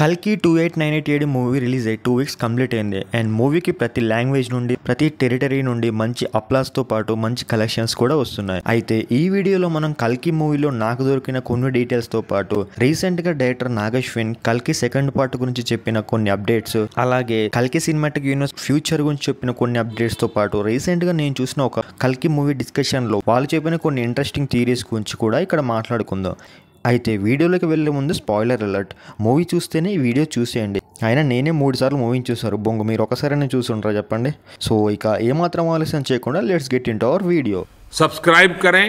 కల్కి two eight nine eight ఏడు movie release అయ్యి టూ వీక్స్ కంప్లీట్ అయింది అండ్ మూవీకి ప్రతి లాంగ్వేజ్ నుండి ప్రతి టెరిటరీ నుండి మంచి అప్లాస్తో పాటు మంచి కలెక్షన్స్ కూడా వస్తున్నాయి అయితే ఈ వీడియోలో మనం కల్కి మూవీలో నాకు దొరికిన కొన్ని డీటెయిల్స్తో పాటు రీసెంట్గా డైరెక్టర్ నాగశ్విన్ కల్కి సెకండ్ పార్ట్ గురించి చెప్పిన కొన్ని అప్డేట్స్ అలాగే కల్కి సినిమాటిక్ యూనివర్స్ ఫ్యూచర్ గురించి చెప్పిన కొన్ని అప్డేట్స్తో పాటు రీసెంట్గా నేను చూసిన ఒక కల్కి మూవీ డిస్కషన్లో వాళ్ళు చెప్పిన కొన్ని ఇంట్రెస్టింగ్ థీరీస్ గురించి కూడా ఇక్కడ మాట్లాడుకుందాం అయితే వీడియోలోకి వెళ్ళే ముందు స్పాయిలర్ అలర్ట్ మూవీ చూస్తేనే ఈ వీడియో చూసేయండి అయినా నేనే మూడు సార్లు మూవీని చూశారు బొంగు మీరు ఒకసారి ఉంటారా చెప్పండి సో ఇక ఏమాత్రం ఆలస్యం చేయకుండా let's get in our video subscribe కరే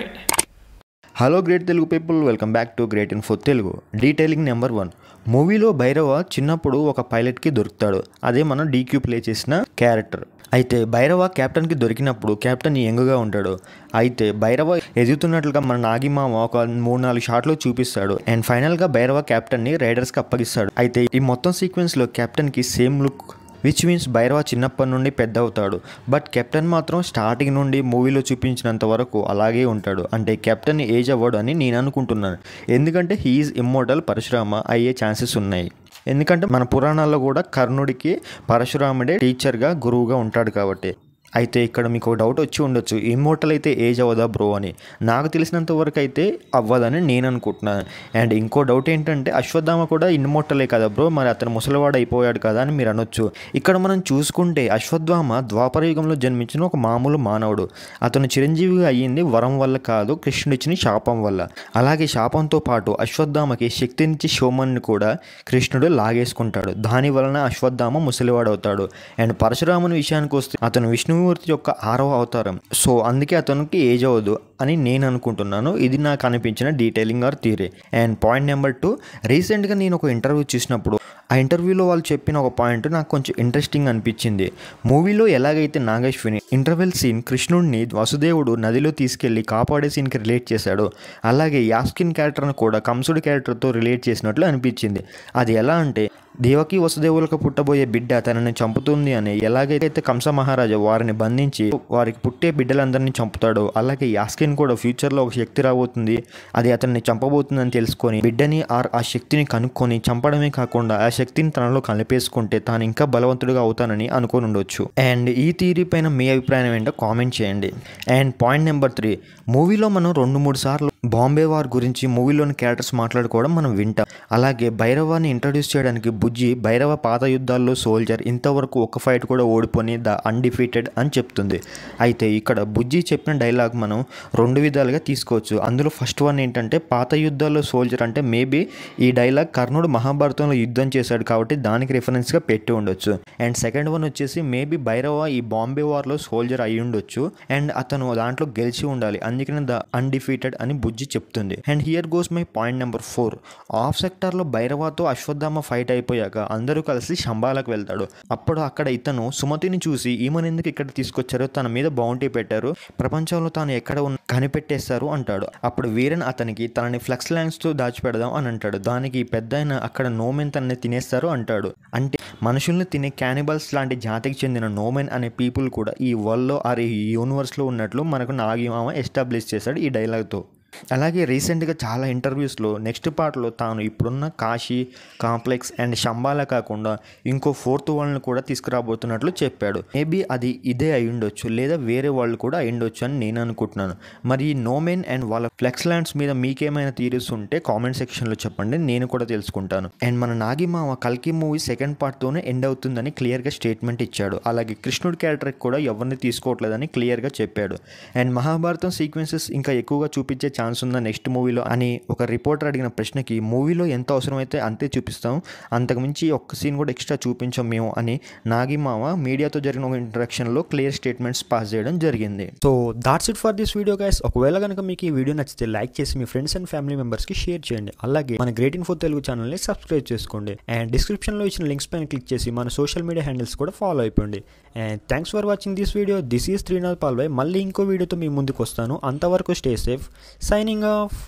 hello great Telugu people welcome back to great in four Telugu detailing number one మూవీలో భైరవ చిన్నప్పుడు ఒక పైలట్కి దొరుకుతాడు అదే మనం డీక్యూ ప్లే చేసిన క్యారెక్టర్ అయితే భైరవ కెప్టెన్కి దొరికినప్పుడు కెప్టెన్ యంగ్గా ఉంటాడు అయితే భైరవ ఎదుగుతున్నట్లుగా మన నాగిమామ ఒక మూడు నాలుగు షాట్లు చూపిస్తాడు అండ్ ఫైనల్గా భైరవ కెప్టెన్ని రైడర్స్కి అప్పగిస్తాడు అయితే ఈ మొత్తం సీక్వెన్స్లో కెప్టెన్కి same look which means Bhairava చిన్నప్పటి నుండి పెద్ద అవుతాడు బట్ కెప్టెన్ మాత్రం స్టార్టింగ్ నుండి మూవీలో చూపించినంత వరకు అలాగే ఉంటాడు అంటే కెప్టెన్ ఏజ్ అవ్వడు అని నేను అనుకుంటున్నాను ఎందుకంటే హీఈస్ ఇమ్మోటల్ పరశురామ అయ్యే ఛాన్సెస్ ఉన్నాయి ఎందుకంటే మన పురాణాల్లో కూడా కర్ణుడికి పరశురాముడే టీచర్గా గురువుగా ఉంటాడు కాబట్టి అయితే ఇక్కడ మీకు డౌట్ వచ్చి ఉండొచ్చు ఇమ్మోటల్ అయితే ఏజ్ అవ్వదా బ్రో అని నాకు తెలిసినంత వరకు అయితే అవ్వదని నేను అనుకుంటున్నాను అండ్ ఇంకో డౌట్ ఏంటంటే అశ్వత్థామ కూడా ఇమ్మోటలే కదా బ్రో మరి అతను ముసలివాడు అయిపోయాడు కదా అని మీరు అనొచ్చు ఇక్కడ మనం చూసుకుంటే అశ్వత్థామ ద్వాపరయుగంలో జన్మించిన ఒక మామూలు మానవుడు అతను చిరంజీవిగా అయ్యింది వరం వల్ల కాదు కృష్ణుడిచ్చిన శాపం వల్ల అలాగే శాపంతో పాటు అశ్వత్థామకి శక్తినిచ్చి శోమన్ని కూడా కృష్ణుడు లాగేసుకుంటాడు దాని వలన అశ్వత్థామ ముసలివాడవుతాడు అండ్ పరశురాముని విషయానికి వస్తే అతను విష్ణువు విష్ణుమూర్తి యొక్క ఆరవ అవతారం సో అందుకే అతనికి ఏజ్ అవ్వదు అని నేను అనుకుంటున్నాను ఇది నాకు అనిపించిన detailing or theory and point number two రీసెంట్గా నేను ఒక ఇంటర్వ్యూ చూసినప్పుడు ఆ ఇంటర్వ్యూలో వాళ్ళు చెప్పిన ఒక పాయింట్ నాకు కొంచెం ఇంట్రెస్టింగ్ అనిపించింది మూవీలో ఎలాగైతే నాగేశ్వని ఇంటర్వెల్ సీన్ కృష్ణుడిని వసుదేవుడు నదిలో తీసుకెళ్లి కాపాడే సీన్కి రిలేట్ చేశాడు అలాగే యాస్కిన్ క్యారెక్టర్ను కూడా కంసుడు క్యారెక్టర్తో రిలేట్ చేసినట్లు అనిపించింది అది ఎలా అంటే దేవకి వసుదేవులకు పుట్టబోయే బిడ్డ తనని చంపుతుంది అని ఎలాగైతే కంస మహారాజా వారిని బంధించి వారికి పుట్టే బిడ్డలందరినీ చంపుతాడో అలాగే యాస్కిన్ కూడా ఫ్యూచర్లో ఒక శక్తి రాబోతుంది అది అతన్ని చంపబోతుందని తెలుసుకొని బిడ్డని ఆర్ ఆ శక్తిని కనుక్కొని చంపడమే కాకుండా ఆ శక్తిని తనలో కలిపేసుకుంటే తాను ఇంకా బలవంతుడుగా అవుతానని అనుకుని ఉండొచ్చు అండ్ ఈ థియరీ పైన మీ అభిప్రాయం ఏంటో కామెంట్ చేయండి అండ్ పాయింట్ నెంబర్ త్రీ మూవీలో మనం రెండు మూడు సార్లు బాంబే వార్ గురించి మూవీలోని క్యారెక్టర్స్ మాట్లాడుకోవడం మనం వింటాం అలాగే భైరవాన్ని ఇంట్రడ్యూస్ చేయడానికి బుజ్జి భైరవ పాత యుద్ధాల్లో సోల్జర్ ఇంతవరకు ఒక ఫైట్ కూడా ఓడిపోని ద అన్డిఫీటెడ్ అని చెప్తుంది అయితే ఇక్కడ బుజ్జి చెప్పిన డైలాగ్ మనం రెండు విధాలుగా తీసుకోవచ్చు అందులో ఫస్ట్ వన్ ఏంటంటే పాత యుద్ధాల్లో సోల్జర్ అంటే మేబీ ఈ డైలాగ్ కర్ణుడు మహాభారతంలో యుద్ధం చేశాడు కాబట్టి దానికి రిఫరెన్స్గా పెట్టి ఉండొచ్చు అండ్ సెకండ్ వన్ వచ్చేసి మేబీ భైరవ ఈ బాంబే వార్లో సోల్జర్ అయి ఉండొచ్చు అండ్ అతను దాంట్లో గెలిచి ఉండాలి అందుకనే ద అన్డిఫీటెడ్ అని బుజ్జి గురించి చెప్తుంది and here goes my point number four of సెక్టార్లో భైరవాతో అశ్వత్థామ ఫైట్ అయిపోయాక అందరూ కలిసి శంబాలకు వెళ్తాడు అప్పుడు అక్కడ ఇతను సుమతిని చూసి ఈమెను ఎందుకు ఇక్కడ తీసుకొచ్చారో తన మీద బౌండరీ పెట్టారు ప్రపంచంలో తాను ఎక్కడ ఉన్న కనిపెట్టేస్తారు అంటాడు అప్పుడు వీరన్ అతనికి తనని ఫ్లెక్స్ లైన్స్తో దాచిపెడదాం అని అంటాడు దానికి పెద్ద అక్కడ నోమెన్ తనని తినేస్తారు అంటాడు అంటే మనుషుల్ని తినే క్యానిబల్స్ లాంటి జాతికి చెందిన నోమెన్ అనే పీపుల్ కూడా ఈ వరల్డ్లో ఆర్ ఈ యూనివర్స్లో ఉన్నట్లు మనకు నాగిమామ ఎస్టాబ్లిష్ చేశాడు ఈ డైలాగ్తో అలాగే రీసెంట్గా చాలా ఇంటర్వ్యూస్లో నెక్స్ట్ పార్ట్లో తాను ఇప్పుడున్న కాశీ కాంప్లెక్స్ అండ్ శంబాల కాకుండా ఇంకో ఫోర్త్ వాళ్ళని కూడా తీసుకురాబోతున్నట్లు చెప్పాడు మేబీ అది ఇదే అయి ఉండొచ్చు లేదా వేరే వాళ్ళు కూడా అయి ఉండొచ్చు అని నేను అనుకుంటున్నాను మరి ఈ నోమెన్ అండ్ వాళ్ళ ఫ్లెక్స్ ల్యాండ్స్ మీద మీకేమైనా థీరీస్ ఉంటే కామెంట్ సెక్షన్లో చెప్పండి నేను కూడా తెలుసుకుంటాను అండ్ మన నాగిమామ కల్కి మూవీ సెకండ్ పార్ట్తోనే ఎండ్ అవుతుందని క్లియర్గా స్టేట్మెంట్ ఇచ్చాడు అలాగే కృష్ణుడి క్యారెక్టర్కి కూడా ఎవరిని తీసుకోవట్లేదని క్లియర్గా చెప్పాడు అండ్ మహాభారతం సీక్వెన్సెస్ ఇంకా ఎక్కువగా చూపించే ఛాన్స్ ఉందా నెక్స్ట్ మూవీలో అని ఒక రిపోర్టర్ అడిగిన ప్రశ్నకి మూవీలో ఎంత అవసరమైతే అంతే చూపిస్తాం అంతకుమించి ఒక్క సీన్ కూడా ఎక్స్ట్రా చూపించాం మేము అని నాగి మామ మీడియాతో జరిగిన ఒక ఇంటరాక్షన్లో క్లియర్ స్టేట్మెంట్స్ పాస్ చేయడం జరిగింది so that's it for this video guys ఒకవేళ కనుక మీకు ఈ వీడియో నచ్చితే లైక్ చేసి మీ ఫ్రెండ్స్ అండ్ ఫ్యామిలీ మెంబర్స్కి షేర్ చేయండి అలాగే మన గ్రేట్ ఫోర్ తెలుగు ఛానల్ని సబ్స్క్రైబ్ చేసుకోండి అండ్ డిస్క్రిప్షన్లో ఇచ్చిన లింక్స్ పైన క్లిక్ చేసి మన సోషల్ మీడియా హ్యాండిల్స్ కూడా ఫాలో అయిపోండి and thanks for watching this video this is Trinath Palvai మళ్ళీ ఇంకో వీడియోతో మీ ముందుకు వస్తాను అంతవరకు స్టే సేఫ్ signing off